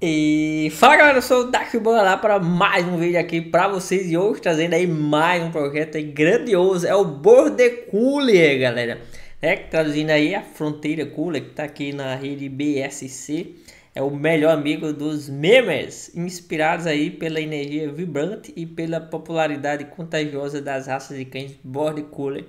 E fala galera, eu sou o Dark Bola lá para mais um vídeo aqui para vocês e hoje trazendo aí mais um projeto aí grandioso, é o Border Cooler galera, é, traduzindo aí a Fronteira Cooler que está aqui na rede BSC, é o melhor amigo dos memes, inspirados aí pela energia vibrante e pela popularidade contagiosa das raças de cães Border Cooler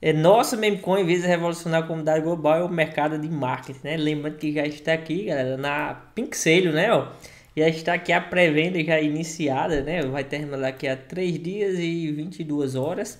é nosso Memecoin visa revolucionar a comunidade global e é o mercado de marketing, né? Lembrando que já está aqui, galera, na Pixelio, né? Ó, já está aqui a pré-venda já iniciada, né? Vai terminar daqui a 3 dias e 22 horas.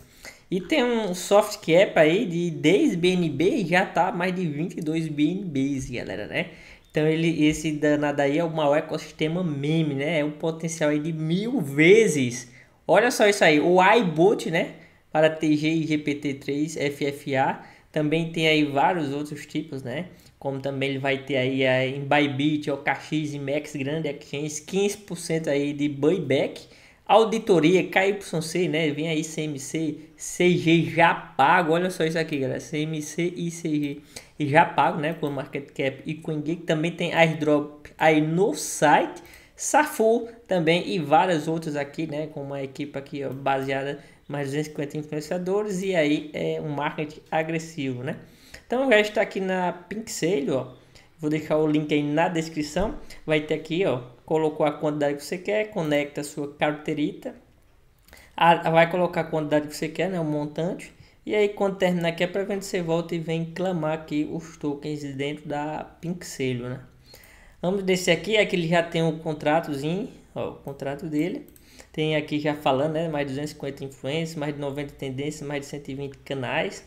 E tem um soft cap aí de 10 BNB e já tá mais de 22 BNBs, galera, né? Então ele, esse danado aí é o maior ecossistema meme, né? É um potencial aí de mil vezes. Olha só isso aí, o iBoot, né? para TG e GPT-3 FFA. Também tem aí vários outros tipos, né? Como também ele vai ter aí em Bybit, OKX e Max Grande Exchange, 15% aí de buyback. Auditoria, KYC, né? Vem aí CMC, CG já pago. Olha só isso aqui, galera. CMC e CG já pago, né? Com Market Cap e CoinGeek. Também tem airdrop aí no site Safu também e várias outras aqui, né? Com uma equipe aqui ó, baseada mais de 250 influenciadores e aí é um marketing agressivo, né? Então o resto está aqui na Pincel, ó. Vou deixar o link aí na descrição. Vai ter aqui, ó. Colocou a quantidade que você quer, conecta a sua carteirita. A, vai colocar a quantidade que você quer, né? O montante. E aí, quando terminar aqui é para venda você volta e vem clamar aqui os tokens dentro da Pincel, né? Vamos desse aqui, é que ele já tem um contratozinho, ó, o contrato dele. Tem aqui já falando, né, mais 250 influências, mais de 90 tendências, mais de 120 canais.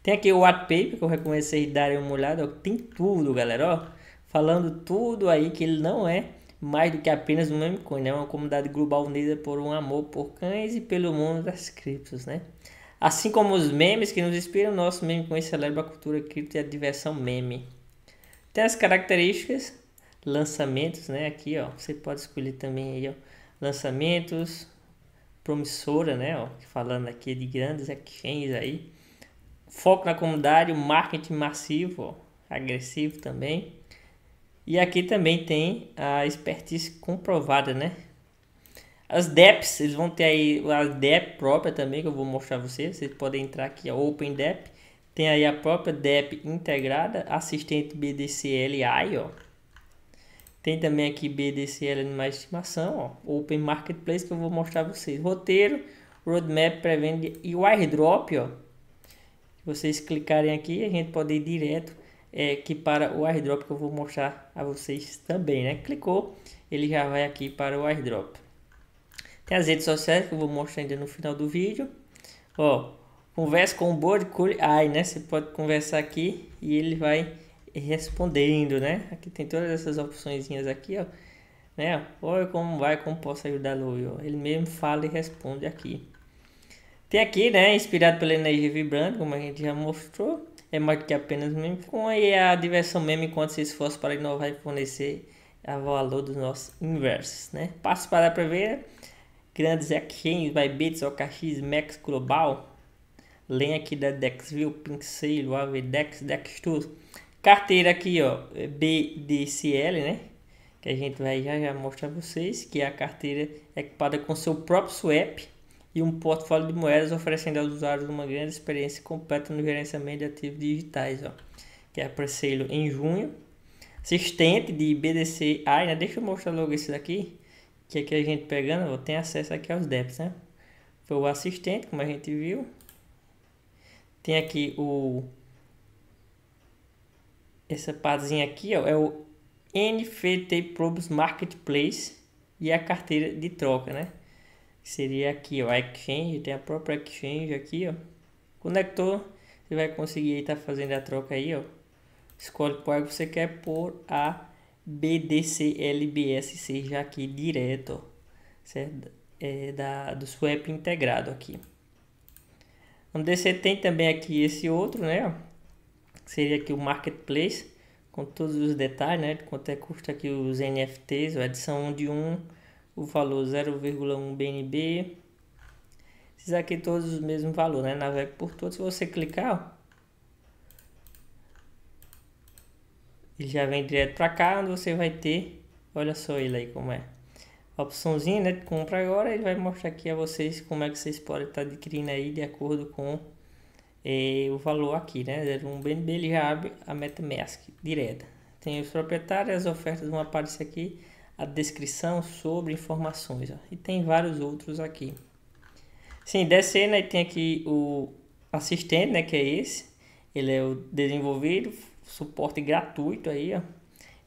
Tem aqui o Wattpaper, que eu recomendo vocês darem uma olhada, ó, tem tudo, galera, ó. Falando tudo aí que ele não é mais do que apenas um memecoin, é né? uma comunidade global unida por um amor por cães e pelo mundo das criptos, né? Assim como os memes que nos inspiram, nosso memecoin celebra a cultura cripto e a diversão meme. Tem as características lançamentos, né? Aqui, ó, você pode escolher também aí, ó, lançamentos, promissora, né? Ó, falando aqui de grandes exchanges aí, foco na comunidade, marketing massivo, ó, agressivo também. E aqui também tem a expertise comprovada, né? As DEPs, eles vão ter aí a DEP própria também, que eu vou mostrar você você Vocês podem entrar aqui, a Open DEP. Tem aí a própria DEP integrada, assistente BDCLI, ó tem também aqui BDCL Animais de Estimação, ó, Open Marketplace, que eu vou mostrar para vocês. Roteiro, Roadmap, pré-venda e o airdrop, ó. Vocês clicarem aqui, a gente pode ir direto é, que para o airdrop que eu vou mostrar a vocês também, né? Clicou, ele já vai aqui para o airdrop. Tem as redes sociais que eu vou mostrar ainda no final do vídeo. Ó, conversa com o Board Cool Eye, né? Você pode conversar aqui e ele vai respondendo, né? Aqui tem todas essas opçõezinhas aqui, ó. Né? Oi, como vai, como posso ajudar, Louie? Ele mesmo fala e responde aqui. Tem aqui, né? Inspirado pela energia vibrante, como a gente já mostrou. É mais do que apenas meme. Com a diversão meme enquanto se esforça para inovar e fornecer a valor dos nossos inversos, né? Passo para ver grandes exchanges, Bybits, OKX, Max Global, lenha aqui da Dexville, Pinceiro, AVDex, dextools. Carteira aqui, ó, é BDCL, né? Que a gente vai já, já mostrar para vocês, que é a carteira equipada com seu próprio swap e um portfólio de moedas oferecendo aos usuários uma grande experiência completa no gerenciamento de ativos digitais, ó. Que é para selo em junho. Assistente de BDC AI, né? Deixa eu mostrar logo esse daqui, que aqui a gente pegando, ó, tem acesso aqui aos débitos, né? Foi o assistente, como a gente viu. Tem aqui o essa partezinha aqui ó, é o NFT Probes Marketplace e a carteira de troca, né? seria aqui, ó, a exchange, tem a própria exchange aqui, ó. Conector, você vai conseguir estar tá fazendo a troca aí, ó. Escolhe qual você quer por a BDCLBS seja aqui direto, ó, certo? É, é da, do swap integrado aqui. Onde você tem também aqui esse outro, né? seria aqui o marketplace, com todos os detalhes, né? Quanto é custa aqui os NFTs, a edição de um, o valor 0,1 BNB. Esses aqui todos os mesmos valor, né? Navega por todos. Se você clicar, ó, ele já vem direto para cá, onde você vai ter, olha só ele aí como é. A opçãozinha, né? Compra agora, ele vai mostrar aqui a vocês como é que vocês podem estar tá adquirindo aí de acordo com é, o valor aqui, né? Um BNB ele já abre a MetaMask direta. Tem os proprietários, as ofertas vão aparecer aqui, a descrição sobre informações, ó, e tem vários outros aqui. Sim, descendo aí tem aqui o assistente, né? Que é esse, ele é o desenvolvido, suporte gratuito aí, ó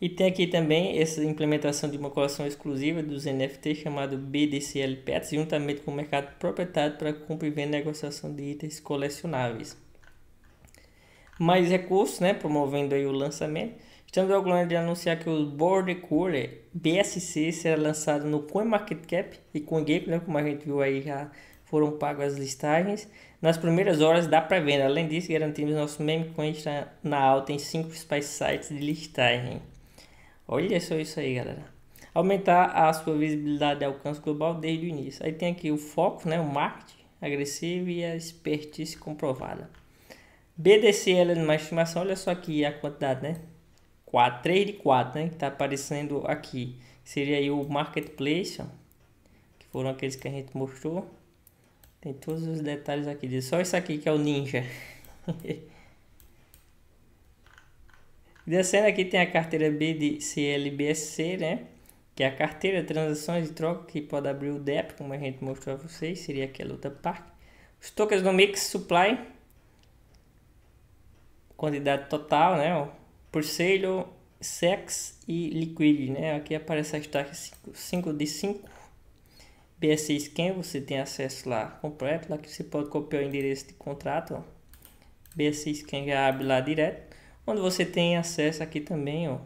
e tem aqui também essa implementação de uma coleção exclusiva dos NFT chamado BDCL Pets, juntamente com o mercado proprietário para compra e venda e negociação de itens colecionáveis. Mais recursos, né, promovendo aí o lançamento. Estamos ao de anunciar que o Border Core BSC será lançado no CoinMarketCap e CoinGecko, né, como a gente viu aí já foram pagas as listagens nas primeiras horas Dá para venda Além disso, garantimos nosso meme coin na alta em cinco principais sites de listagem. Olha só isso aí, galera. Aumentar a sua visibilidade e alcance global desde o início. Aí tem aqui o foco, né? O marketing agressivo e a expertise comprovada. BDCL numa estimação, olha só aqui a quantidade, né? 4, 3 de 4, né? Que tá aparecendo aqui. Seria aí o marketplace, ó, que foram aqueles que a gente mostrou. Tem todos os detalhes aqui. Só isso aqui que é o ninja. Descendo aqui tem a carteira B de CLBSC, né? Que é a carteira de transações de troca que pode abrir o DEP, como a gente mostrou a vocês, seria aquela outra parte. Os tokens do Mix Supply, quantidade total, né? Por sale, SEX e Liquid, né? Aqui aparece a taxas 5 de 5. BSC Scan, você tem acesso lá completo, lá que você pode copiar o endereço de contrato, BSC Scan já abre lá direto onde você tem acesso aqui também ó,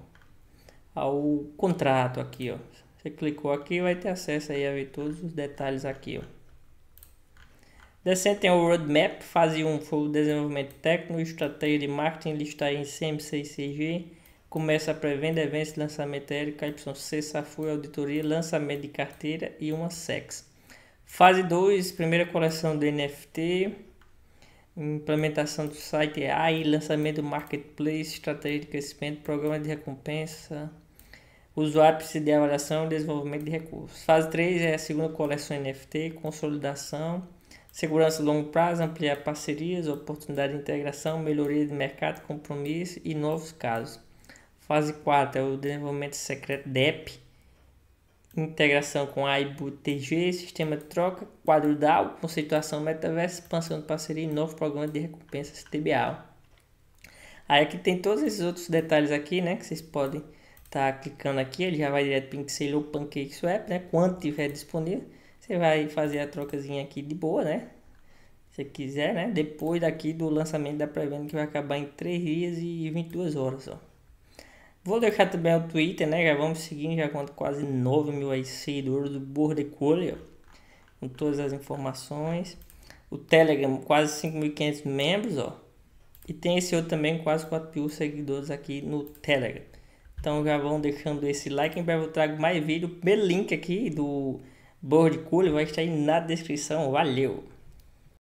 ao contrato aqui. Ó. Você clicou aqui vai ter acesso aí a ver todos os detalhes aqui. Ó. Descendo tem é o roadmap, fase 1 foi o desenvolvimento técnico, estratégia de marketing, lista em CMC cg começa a pré-venda, eventos, lançamento LKYC, Safui, auditoria, lançamento de carteira e uma SEX. Fase 2, primeira coleção do NFT, implementação do site AI, lançamento do marketplace, estratégia de crescimento, programa de recompensa, usuários de avaliação e desenvolvimento de recursos. Fase 3 é a segunda coleção NFT, consolidação, segurança a longo prazo, ampliar parcerias, oportunidade de integração, melhoria de mercado, compromisso e novos casos. Fase 4 é o desenvolvimento secreto DEP integração com a ibu sistema de troca, quadro DAO, conceituação metaverso, expansão de parceria e novo programa de recompensas TBA. Aí aqui tem todos esses outros detalhes aqui, né, que vocês podem estar tá clicando aqui, ele já vai direto para o Pixel ou PancakeSwap, né, quando tiver disponível, você vai fazer a trocazinha aqui de boa, né, se quiser, né, depois daqui do lançamento da pré-venda que vai acabar em 3 dias e 22 horas, ó. Vou deixar também o Twitter, né? Já vamos seguindo, já conta quase 9 mil seguidores do Colhe, com todas as informações. O Telegram, quase 5.500 membros, ó. E tem esse outro também, quase 4 mil seguidores aqui no Telegram. Então já vão deixando esse like. Em breve eu trago mais vídeo. O link aqui do Colhe vai estar aí na descrição. Valeu!